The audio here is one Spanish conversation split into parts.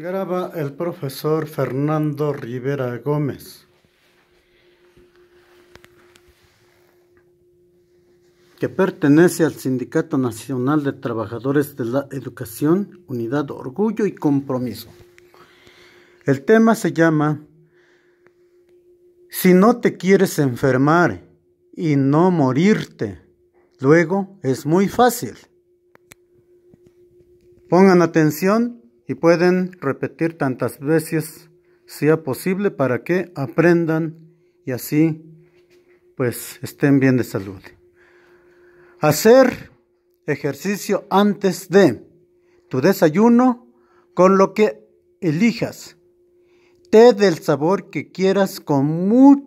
Graba el profesor Fernando Rivera Gómez. que pertenece al Sindicato Nacional de Trabajadores de la Educación, Unidad Orgullo y Compromiso. El tema se llama Si no te quieres enfermar y no morirte, luego es muy fácil. Pongan atención y pueden repetir tantas veces sea posible para que aprendan y así pues estén bien de salud. Hacer ejercicio antes de tu desayuno con lo que elijas. Té del sabor que quieras con muy,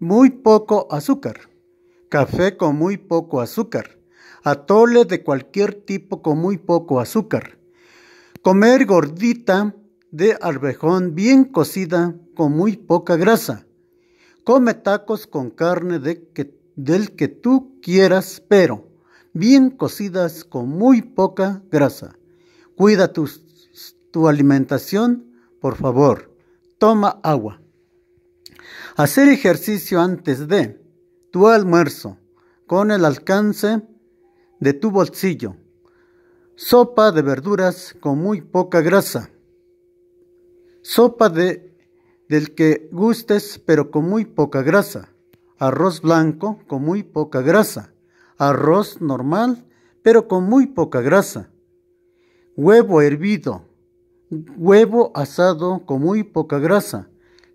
muy poco azúcar. Café con muy poco azúcar. Atole de cualquier tipo con muy poco azúcar Comer gordita de arvejón bien cocida con muy poca grasa. Come tacos con carne del que tú quieras, pero bien cocidas con muy poca grasa. Cuida tu alimentación, por favor. Toma agua. Hacer ejercicio antes de tu almuerzo, con el alcance de tu bolsillo. Sopa de verduras con muy poca grasa. Sopa de, del que gustes pero con muy poca grasa. Arroz blanco con muy poca grasa. Arroz normal pero con muy poca grasa. Huevo hervido. Huevo asado con muy poca grasa.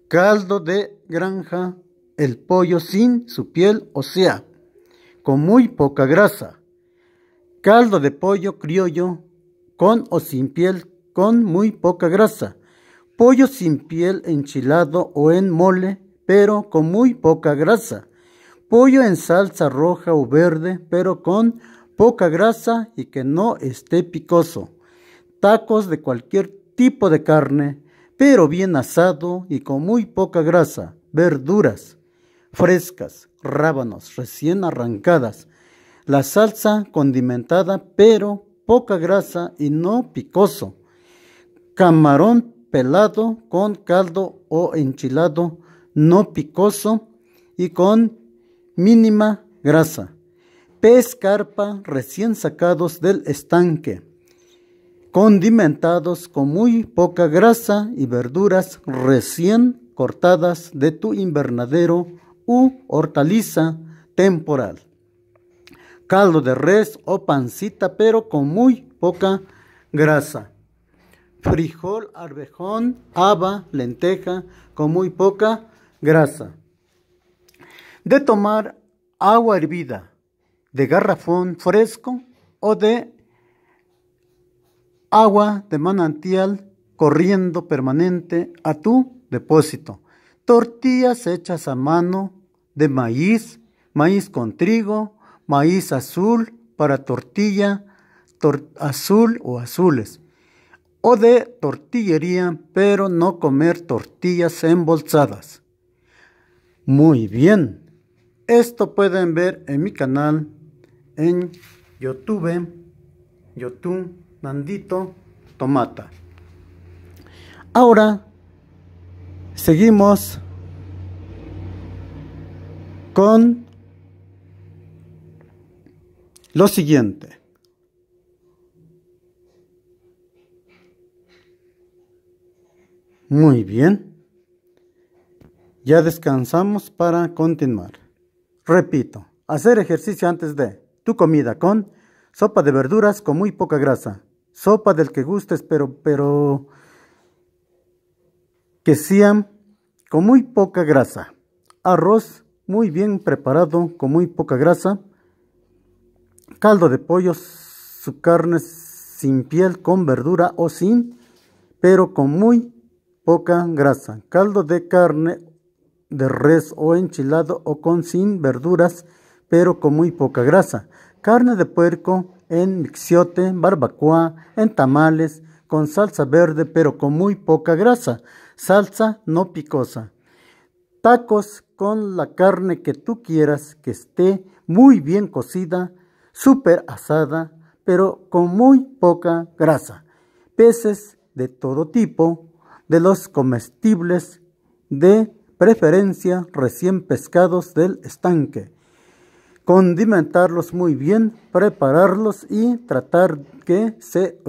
Caldo de granja. El pollo sin su piel, o sea, con muy poca grasa caldo de pollo criollo, con o sin piel, con muy poca grasa, pollo sin piel enchilado o en mole, pero con muy poca grasa, pollo en salsa roja o verde, pero con poca grasa y que no esté picoso, tacos de cualquier tipo de carne, pero bien asado y con muy poca grasa, verduras frescas, rábanos recién arrancadas, la salsa condimentada, pero poca grasa y no picoso. Camarón pelado con caldo o enchilado, no picoso y con mínima grasa. Pez carpa recién sacados del estanque, condimentados con muy poca grasa y verduras recién cortadas de tu invernadero u hortaliza temporal caldo de res o pancita, pero con muy poca grasa. Frijol, arvejón, haba, lenteja, con muy poca grasa. De tomar agua hervida de garrafón fresco o de agua de manantial corriendo permanente a tu depósito. Tortillas hechas a mano de maíz, maíz con trigo, maíz azul para tortilla azul o azules, o de tortillería, pero no comer tortillas embolsadas. Muy bien, esto pueden ver en mi canal en YouTube, YouTube, Nandito, Tomata. Ahora, seguimos con lo siguiente. Muy bien. Ya descansamos para continuar. Repito, hacer ejercicio antes de tu comida con sopa de verduras con muy poca grasa, sopa del que gustes, pero, pero que sea con muy poca grasa, arroz muy bien preparado con muy poca grasa, caldo de pollo, su carne sin piel, con verdura o sin, pero con muy poca grasa. Caldo de carne de res o enchilado o con sin verduras, pero con muy poca grasa. Carne de puerco en mixiote, barbacoa, en tamales, con salsa verde, pero con muy poca grasa. Salsa no picosa. Tacos con la carne que tú quieras, que esté muy bien cocida, super asada, pero con muy poca grasa. Peces de todo tipo, de los comestibles, de preferencia recién pescados del estanque. Condimentarlos muy bien, prepararlos y tratar que se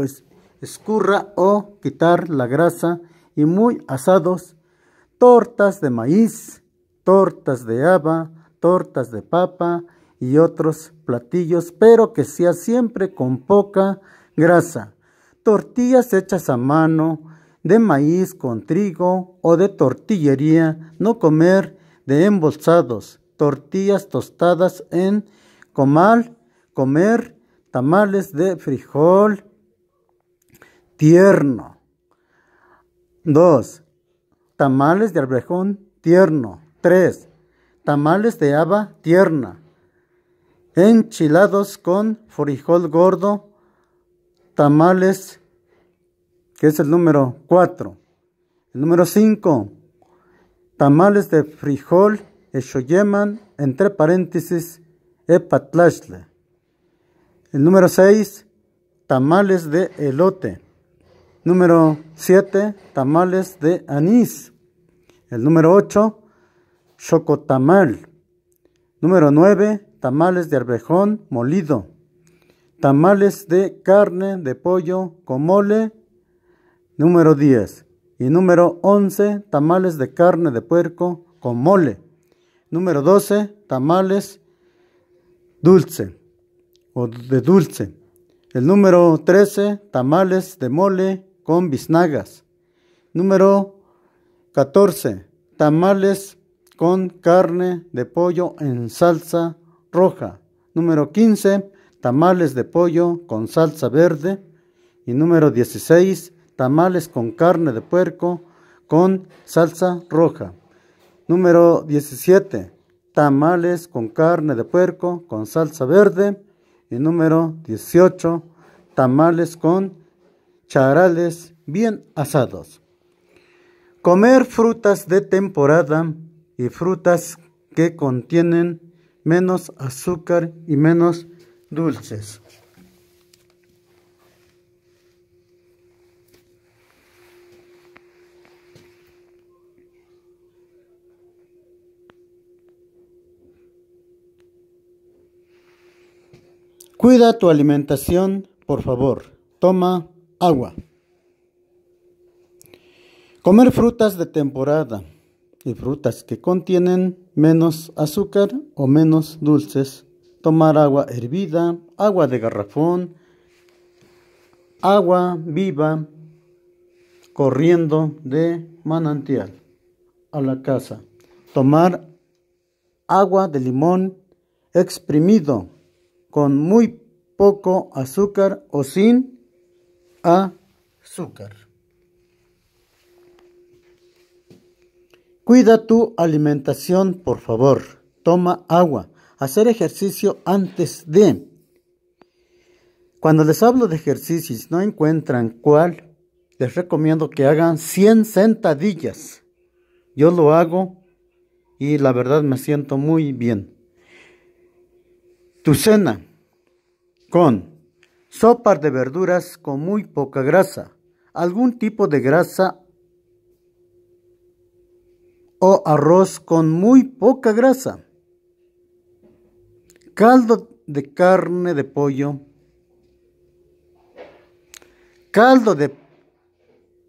escurra o quitar la grasa y muy asados, tortas de maíz, tortas de haba, tortas de papa, y otros platillos, pero que sea siempre con poca grasa. Tortillas hechas a mano, de maíz con trigo o de tortillería, no comer de embolsados, tortillas tostadas en comal, comer tamales de frijol tierno. Dos, Tamales de albrejón tierno. Tres, Tamales de haba tierna enchilados con frijol gordo, tamales, que es el número 4. El número 5, tamales de frijol, echoyeman, entre paréntesis, epatlashle. El número 6, tamales de elote. Número 7, tamales de anís. El número 8, chocotamal. Número 9, tamales de arvejón molido, tamales de carne de pollo con mole, número 10. Y número 11, tamales de carne de puerco con mole. Número 12, tamales dulce o de dulce. El número 13, tamales de mole con biznagas. Número 14, tamales con carne de pollo en salsa roja. Número 15, tamales de pollo con salsa verde. Y número 16, tamales con carne de puerco con salsa roja. Número 17, tamales con carne de puerco con salsa verde. Y número 18, tamales con charales bien asados. Comer frutas de temporada y frutas que contienen menos azúcar y menos dulces. Cuida tu alimentación, por favor. Toma agua. Comer frutas de temporada y frutas que contienen menos azúcar o menos dulces, tomar agua hervida, agua de garrafón, agua viva corriendo de manantial a la casa, tomar agua de limón exprimido con muy poco azúcar o sin azúcar. Cuida tu alimentación, por favor toma agua, hacer ejercicio antes de. Cuando les hablo de ejercicios, no encuentran cuál, les recomiendo que hagan 100 sentadillas. Yo lo hago y la verdad me siento muy bien. Tu cena con sopa de verduras con muy poca grasa, algún tipo de grasa o arroz con muy poca grasa caldo de carne de pollo, caldo de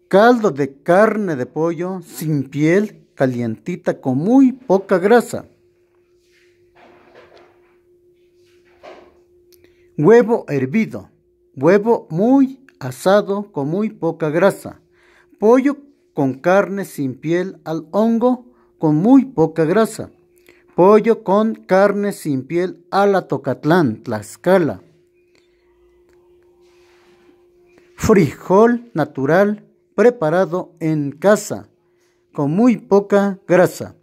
caldo de carne de pollo sin piel, calientita con muy poca grasa. Huevo hervido, huevo muy asado con muy poca grasa. Pollo con carne sin piel al hongo con muy poca grasa. Pollo con carne sin piel a la Tocatlán, Tlaxcala. Frijol natural preparado en casa, con muy poca grasa.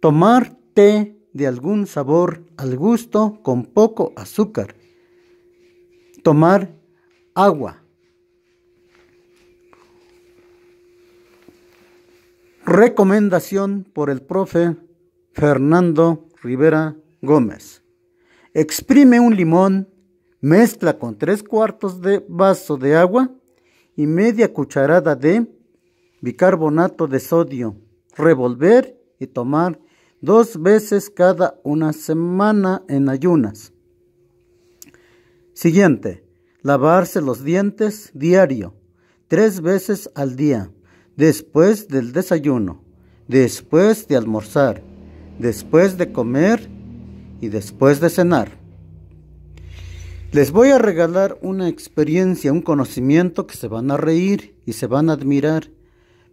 Tomar té de algún sabor al gusto con poco azúcar. Tomar agua. Recomendación por el profe Fernando Rivera Gómez. Exprime un limón, mezcla con tres cuartos de vaso de agua y media cucharada de bicarbonato de sodio. Revolver y tomar dos veces cada una semana en ayunas. Siguiente, lavarse los dientes diario, tres veces al día, después del desayuno, después de almorzar después de comer y después de cenar. Les voy a regalar una experiencia, un conocimiento que se van a reír y se van a admirar,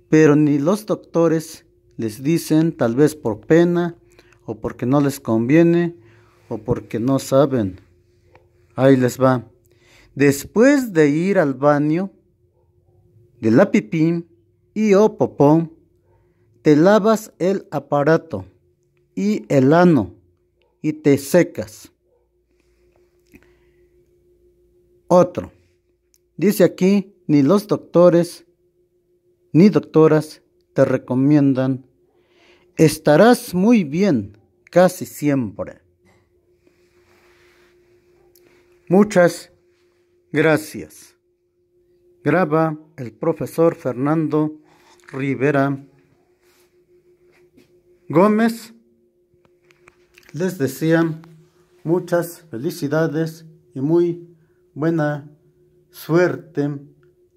pero ni los doctores les dicen, tal vez por pena, o porque no les conviene, o porque no saben. Ahí les va. Después de ir al baño, de la pipín y o popón, te lavas el aparato y el ano y te secas. Otro. Dice aquí, ni los doctores ni doctoras te recomiendan. Estarás muy bien casi siempre. Muchas gracias. Graba el profesor Fernando Rivera Gómez les desean muchas felicidades y muy buena suerte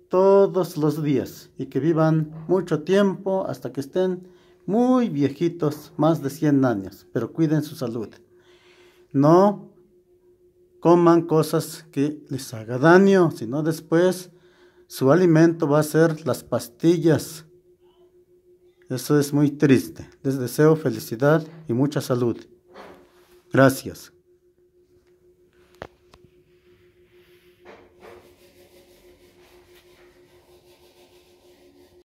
todos los días y que vivan mucho tiempo hasta que estén muy viejitos, más de 100 años, pero cuiden su salud. No coman cosas que les haga daño, sino después su alimento va a ser las pastillas. Eso es muy triste. Les deseo felicidad y mucha salud. Gracias.